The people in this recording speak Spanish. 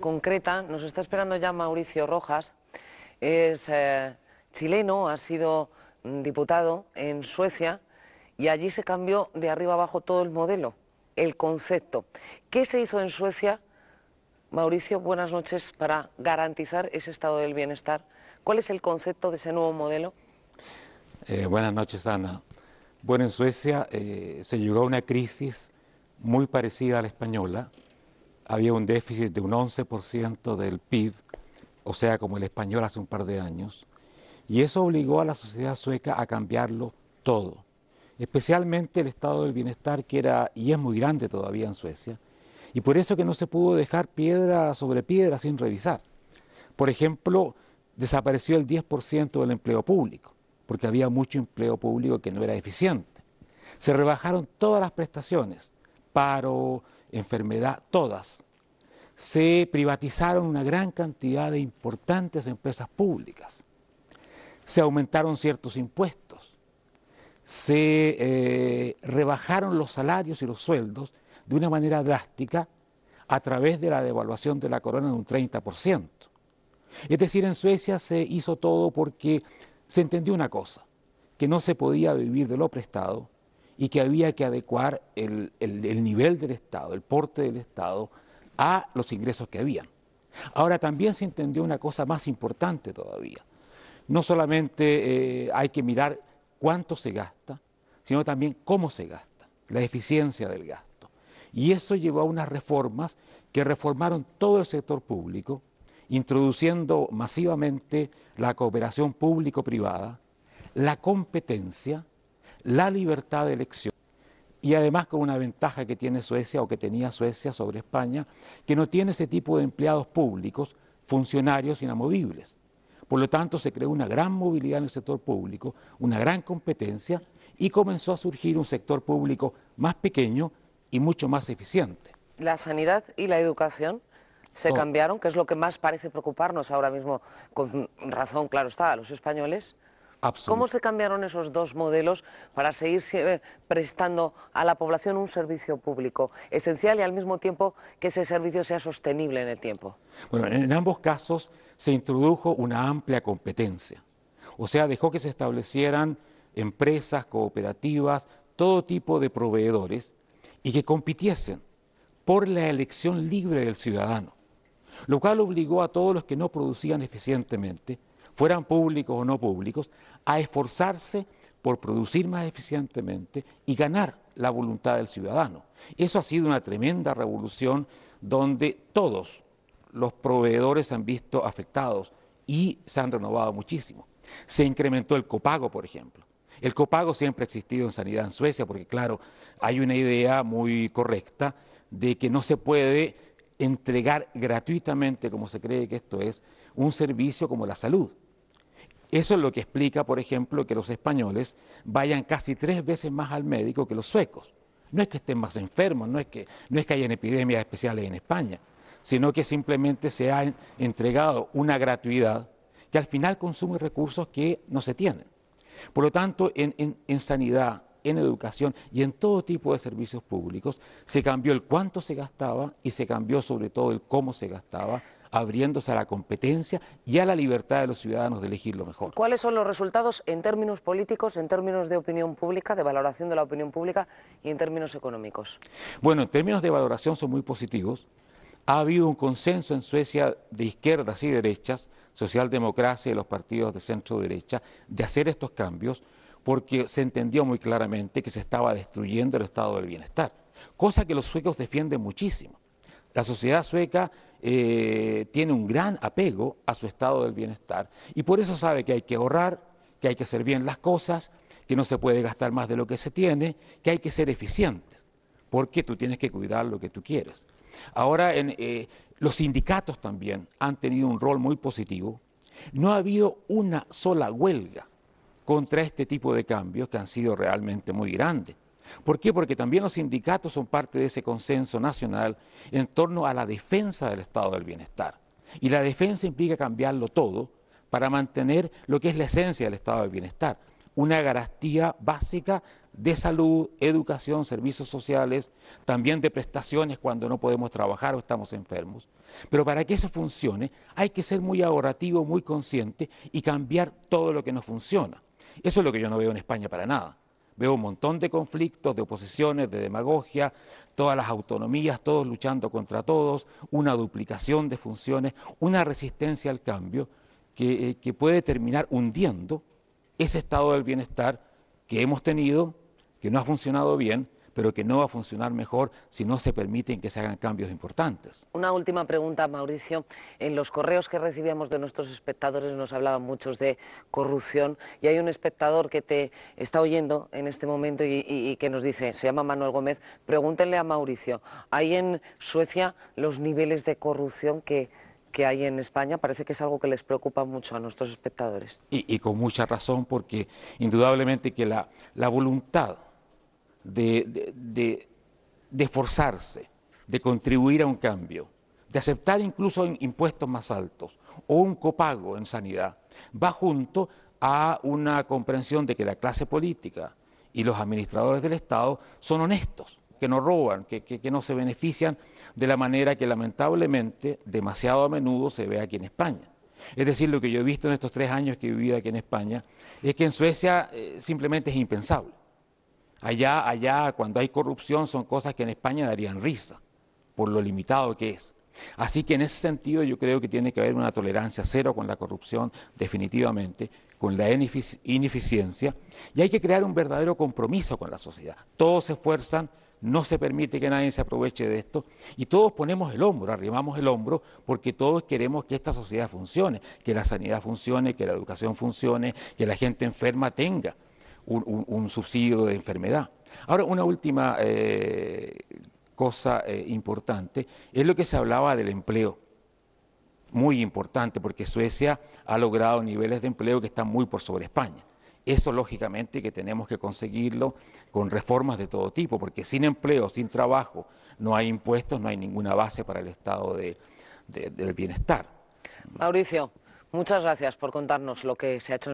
concreta. Nos está esperando ya Mauricio Rojas. Es eh, chileno, ha sido diputado en Suecia y allí se cambió de arriba abajo todo el modelo, el concepto. ¿Qué se hizo en Suecia? Mauricio, buenas noches, para garantizar ese estado del bienestar. ¿Cuál es el concepto de ese nuevo modelo? Eh, buenas noches, Ana. Bueno, en Suecia eh, se llegó a una crisis muy parecida a la española, había un déficit de un 11% del PIB, o sea, como el español hace un par de años, y eso obligó a la sociedad sueca a cambiarlo todo, especialmente el estado del bienestar que era y es muy grande todavía en Suecia, y por eso que no se pudo dejar piedra sobre piedra sin revisar. Por ejemplo, desapareció el 10% del empleo público, porque había mucho empleo público que no era eficiente. Se rebajaron todas las prestaciones, paro, enfermedad, todas. Se privatizaron una gran cantidad de importantes empresas públicas. Se aumentaron ciertos impuestos. Se eh, rebajaron los salarios y los sueldos de una manera drástica a través de la devaluación de la corona de un 30%. Es decir, en Suecia se hizo todo porque se entendió una cosa, que no se podía vivir de lo prestado, y que había que adecuar el, nivel del Estado, el porte del Estado, a los ingresos que habían. Ahora también se entendió una cosa más importante todavía. No solamente eh, hay que mirar cuánto se gasta, sino también cómo se gasta, la eficiencia del gasto. Y eso llevó a unas reformas que reformaron todo el sector público, introduciendo masivamente la cooperación público-privada, la competencia la libertad de elección. Y además con una ventaja que tiene Suecia o que tenía Suecia sobre España, que no tiene ese tipo de empleados públicos, funcionarios inamovibles. Por lo tanto, se creó una gran movilidad en el sector público, una gran competencia y comenzó a surgir un sector público más pequeño y mucho más eficiente. La sanidad y la educación se oh. cambiaron, que es lo que más parece preocuparnos ahora mismo, con razón, claro está, a los españoles. ¿Cómo se cambiaron esos dos modelos para seguir eh, prestando a la población un servicio público esencial y al mismo tiempo que ese servicio sea sostenible en el tiempo? Bueno, en ambos casos se introdujo una amplia competencia, o sea, dejó que se establecieran empresas, cooperativas, todo tipo de proveedores y que compitiesen por la elección libre del ciudadano, lo cual obligó a todos los que no producían eficientemente fueran públicos o no públicos, a esforzarse por producir más eficientemente y ganar la voluntad del ciudadano. Eso ha sido una tremenda revolución donde todos los proveedores se han visto afectados y se han renovado muchísimo. Se incrementó el copago, por ejemplo. El copago siempre ha existido en sanidad en Suecia porque, claro, hay una idea muy correcta de que no se puede entregar gratuitamente, como se cree que esto es, un servicio como la salud. Eso es lo que explica, por ejemplo, que los españoles vayan casi tres veces más al médico que los suecos. No es que estén más enfermos, no es que, no es que hayan epidemias especiales en España, sino que simplemente se ha entregado una gratuidad que al final consume recursos que no se tienen. Por lo tanto, en sanidad, en educación y en todo tipo de servicios públicos se cambió el cuánto se gastaba y se cambió sobre todo el cómo se gastaba abriéndose a la competencia y a la libertad de los ciudadanos de elegir lo mejor. ¿Cuáles son los resultados en términos políticos, en términos de opinión pública, de valoración de la opinión pública y en términos económicos? Bueno, en términos de valoración son muy positivos. Ha habido un consenso en Suecia de izquierdas y derechas, socialdemocracia y los partidos de centro derecha, de hacer estos cambios porque se entendió muy claramente que se estaba destruyendo el estado del bienestar, cosa que los suecos defienden muchísimo. La sociedad sueca eh, tiene un gran apego a su estado del bienestar y por eso sabe que hay que ahorrar, que hay que hacer bien las cosas, que no se puede gastar más de lo que se tiene, que hay que ser eficientes, porque tú tienes que cuidar lo que tú quieres. Ahora, eh, los sindicatos también han tenido un rol muy positivo. No ha habido una sola huelga contra este tipo de cambios que han sido realmente muy grandes. ¿Por qué? Porque también los sindicatos son parte de ese consenso nacional en torno a la defensa del estado del bienestar. Y la defensa implica cambiarlo todo para mantener lo que es la esencia del estado del bienestar, una garantía básica de salud, educación, servicios sociales, también de prestaciones cuando no podemos trabajar o estamos enfermos. Pero para que eso funcione hay que ser muy ahorrativo, muy consciente y cambiar todo lo que no funciona. Eso es lo que yo no veo en España para nada. Veo un montón de conflictos, de oposiciones, de demagogia, todas las autonomías, todos luchando contra todos, una duplicación de funciones, una resistencia al cambio que, eh, que puede terminar hundiendo ese estado del bienestar que hemos tenido, que no ha funcionado bien pero que no va a funcionar mejor si no se permiten que se hagan cambios importantes. Una última pregunta, Mauricio. En los correos que recibíamos de nuestros espectadores nos hablaban muchos de corrupción y hay un espectador que te está oyendo en este momento y, que nos dice, se llama Manuel Gómez, pregúntenle a Mauricio, ¿hay en Suecia los niveles de corrupción que que hay en España parece que es algo que les preocupa mucho a nuestros espectadores. Y, y con mucha razón, porque indudablemente que la, la voluntad de, forzarse de, esforzarse, de contribuir a un cambio, de aceptar incluso impuestos más altos o un copago en sanidad, va junto a una comprensión de que la clase política y los administradores del Estado son honestos, que no roban, que, no se benefician de la manera que lamentablemente demasiado a menudo se ve aquí en España. Es decir, lo que yo he visto en estos tres años que he vivido aquí en España es que en Suecia eh, simplemente es impensable. Allá, allá, cuando hay corrupción, son cosas que en España darían risa, por lo limitado que es. Así que en ese sentido yo creo que tiene que haber una tolerancia cero con la corrupción, definitivamente, con la ineficiencia, y hay que crear un verdadero compromiso con la sociedad. Todos se esfuerzan, no se permite que nadie se aproveche de esto, y todos ponemos el hombro, arrimamos el hombro, porque todos queremos que esta sociedad funcione, que la sanidad funcione, que la educación funcione, que la gente enferma tenga un, subsidio de enfermedad. Ahora, una última eh, cosa eh, importante es lo que se hablaba del empleo. Muy importante, porque Suecia ha logrado niveles de empleo que están muy por sobre España. Eso lógicamente que tenemos que conseguirlo con reformas de todo tipo, porque sin empleo, sin trabajo, no hay impuestos, no hay ninguna base para el estado de, del bienestar. Mauricio, muchas gracias por contarnos lo que se ha hecho.